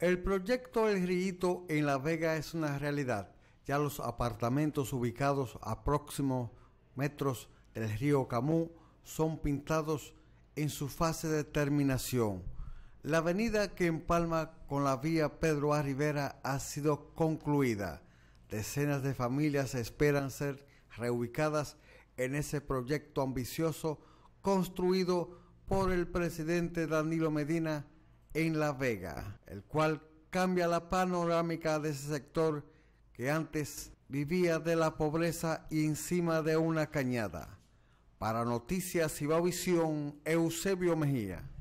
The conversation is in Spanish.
El proyecto El Rillito en La Vega es una realidad. Ya los apartamentos ubicados a próximos metros del río Camú son pintados en su fase de terminación. La avenida que empalma con la vía Pedro A. Rivera ha sido concluida. Decenas de familias esperan ser reubicadas en ese proyecto ambicioso construido por el presidente Danilo Medina en La Vega, el cual cambia la panorámica de ese sector que antes vivía de la pobreza y encima de una cañada. Para Noticias y Visión, Eusebio Mejía.